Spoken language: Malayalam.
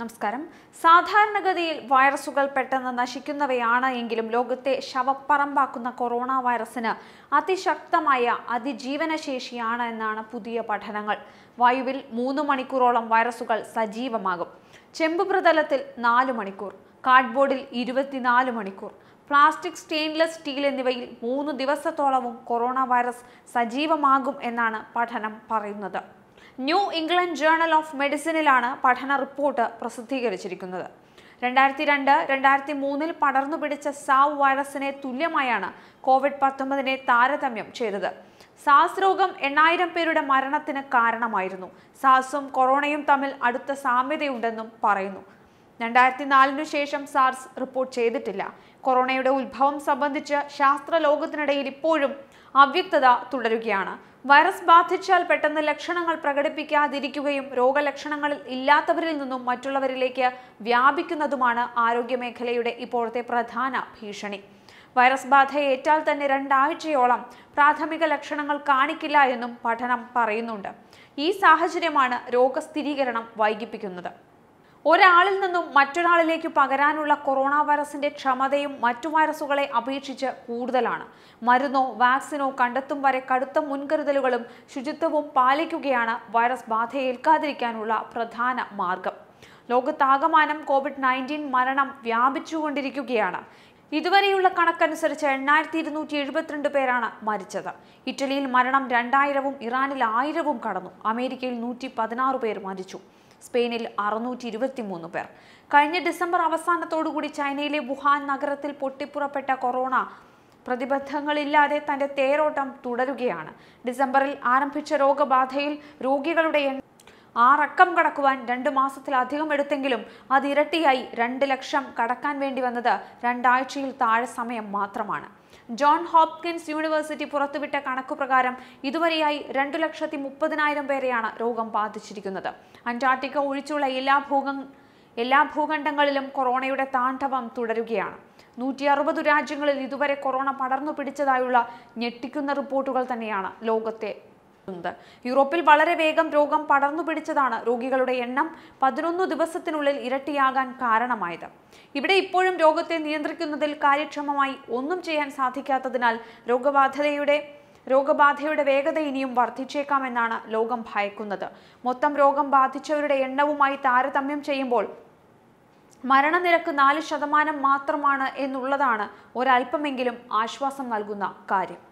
നമസ്കാരം സാധാരണഗതിയിൽ വൈറസുകൾ പെട്ടെന്ന് നശിക്കുന്നവയാണ് എങ്കിലും ലോകത്തെ ശവപ്പറമ്പാക്കുന്ന കൊറോണ വൈറസിന് അതിശക്തമായ അതിജീവനശേഷിയാണ് എന്നാണ് പുതിയ പഠനങ്ങൾ വായുവിൽ മൂന്ന് മണിക്കൂറോളം വൈറസുകൾ സജീവമാകും ചെമ്പ് പ്രതലത്തിൽ നാല് മണിക്കൂർ കാർഡ്ബോർഡിൽ ഇരുപത്തിനാല് മണിക്കൂർ പ്ലാസ്റ്റിക് സ്റ്റെയിൻലെസ് സ്റ്റീൽ എന്നിവയിൽ മൂന്ന് ദിവസത്തോളവും കൊറോണ വൈറസ് സജീവമാകും എന്നാണ് പഠനം പറയുന്നത് ന്യൂ ഇംഗ്ലണ്ട് ജേണൽ ഓഫ് മെഡിസിനിലാണ് പഠന റിപ്പോർട്ട് പ്രസിദ്ധീകരിച്ചിരിക്കുന്നത് രണ്ടായിരത്തി രണ്ട് രണ്ടായിരത്തി മൂന്നിൽ പടർന്നു പിടിച്ച സാവ് വൈറസിനെ തുല്യമായാണ് കോവിഡ് പത്തൊമ്പതിനെ താരതമ്യം ചെയ്തത് സാസ് രോഗം എണ്ണായിരം പേരുടെ മരണത്തിന് കാരണമായിരുന്നു സാസും കൊറോണയും തമ്മിൽ അടുത്ത സാമ്യതയുണ്ടെന്നും പറയുന്നു രണ്ടായിരത്തി നാലിനു ശേഷം സാർസ് റിപ്പോർട്ട് ചെയ്തിട്ടില്ല കൊറോണയുടെ ഉത്ഭവം സംബന്ധിച്ച് ശാസ്ത്ര ലോകത്തിനിടയിൽ ഇപ്പോഴും അവ്യക്തത തുടരുകയാണ് വൈറസ് ബാധിച്ചാൽ പെട്ടെന്ന് ലക്ഷണങ്ങൾ പ്രകടിപ്പിക്കാതിരിക്കുകയും രോഗലക്ഷണങ്ങളിൽ ഇല്ലാത്തവരിൽ നിന്നും മറ്റുള്ളവരിലേക്ക് വ്യാപിക്കുന്നതുമാണ് ആരോഗ്യമേഖലയുടെ ഇപ്പോഴത്തെ പ്രധാന ഭീഷണി വൈറസ് ബാധ ഏറ്റാൽ തന്നെ രണ്ടാഴ്ചയോളം പ്രാഥമിക ലക്ഷണങ്ങൾ കാണിക്കില്ല എന്നും പഠനം പറയുന്നുണ്ട് ഈ സാഹചര്യമാണ് രോഗസ്ഥിരീകരണം വൈകിപ്പിക്കുന്നത് ഒരാളിൽ നിന്നും മറ്റൊരാളിലേക്ക് പകരാനുള്ള കൊറോണ വൈറസിന്റെ ക്ഷമതയും മറ്റു വൈറസുകളെ അപേക്ഷിച്ച് കൂടുതലാണ് മരുന്നോ വാക്സിനോ കണ്ടെത്തും വരെ കടുത്ത മുൻകരുതലുകളും ശുചിത്വവും പാലിക്കുകയാണ് വൈറസ് ബാധയേൽക്കാതിരിക്കാനുള്ള പ്രധാന മാർഗം ലോകത്താകമാനം കോവിഡ് നയൻറ്റീൻ മരണം വ്യാപിച്ചുകൊണ്ടിരിക്കുകയാണ് ഇതുവരെയുള്ള കണക്കനുസരിച്ച് എണ്ണായിരത്തി ഇരുന്നൂറ്റി എഴുപത്തിരണ്ട് പേരാണ് മരിച്ചത് ഇറ്റലിയിൽ മരണം രണ്ടായിരവും ഇറാനിൽ ആയിരവും കടന്നു അമേരിക്കയിൽ നൂറ്റി പതിനാറ് പേർ മരിച്ചു സ്പെയിനിൽ അറുന്നൂറ്റി മൂന്ന് പേർ കഴിഞ്ഞ ഡിസംബർ അവസാനത്തോടുകൂടി ചൈനയിലെ വുഹാൻ നഗരത്തിൽ പൊട്ടിപ്പുറപ്പെട്ട കൊറോണ പ്രതിബന്ധങ്ങളില്ലാതെ തന്റെ തേരോട്ടം തുടരുകയാണ് ഡിസംബറിൽ ആരംഭിച്ച രോഗബാധയിൽ രോഗികളുടെ ആറക്കം കടക്കുവാൻ രണ്ട് മാസത്തിലധികം എടുത്തെങ്കിലും അതിരട്ടിയായി രണ്ട് ലക്ഷം കടക്കാൻ വേണ്ടി വന്നത് രണ്ടാഴ്ചയിൽ താഴെ സമയം മാത്രമാണ് ജോൺ ഹോപ്കിൻസ് യൂണിവേഴ്സിറ്റി പുറത്തുവിട്ട കണക്കുപ്രകാരം ഇതുവരെയായി രണ്ടു ലക്ഷത്തി മുപ്പതിനായിരം പേരെയാണ് രോഗം ബാധിച്ചിരിക്കുന്നത് അന്റാർട്ടിക്ക ഒഴിച്ചുള്ള എല്ലാ ഭൂഖ എല്ലാ ഭൂഖണ്ഡങ്ങളിലും കൊറോണയുടെ താണ്ഡവം തുടരുകയാണ് നൂറ്റി അറുപത് രാജ്യങ്ങളിൽ ഇതുവരെ കൊറോണ പടർന്നു പിടിച്ചതായുള്ള ഞെട്ടിക്കുന്ന റിപ്പോർട്ടുകൾ തന്നെയാണ് ലോകത്തെ യൂറോപ്പിൽ വളരെ വേഗം രോഗം പടർന്നു പിടിച്ചതാണ് രോഗികളുടെ എണ്ണം പതിനൊന്ന് ദിവസത്തിനുള്ളിൽ ഇരട്ടിയാകാൻ കാരണമായത് ഇവിടെ ഇപ്പോഴും രോഗത്തെ നിയന്ത്രിക്കുന്നതിൽ കാര്യക്ഷമമായി ഒന്നും ചെയ്യാൻ സാധിക്കാത്തതിനാൽ രോഗബാധിതയുടെ രോഗബാധയുടെ വേഗത ഇനിയും വർദ്ധിച്ചേക്കാമെന്നാണ് ലോകം ഭയക്കുന്നത് മൊത്തം രോഗം ബാധിച്ചവരുടെ എണ്ണവുമായി താരതമ്യം ചെയ്യുമ്പോൾ മരണനിരക്ക് നാല് ശതമാനം മാത്രമാണ് എന്നുള്ളതാണ് ഒരല്പമെങ്കിലും ആശ്വാസം നൽകുന്ന കാര്യം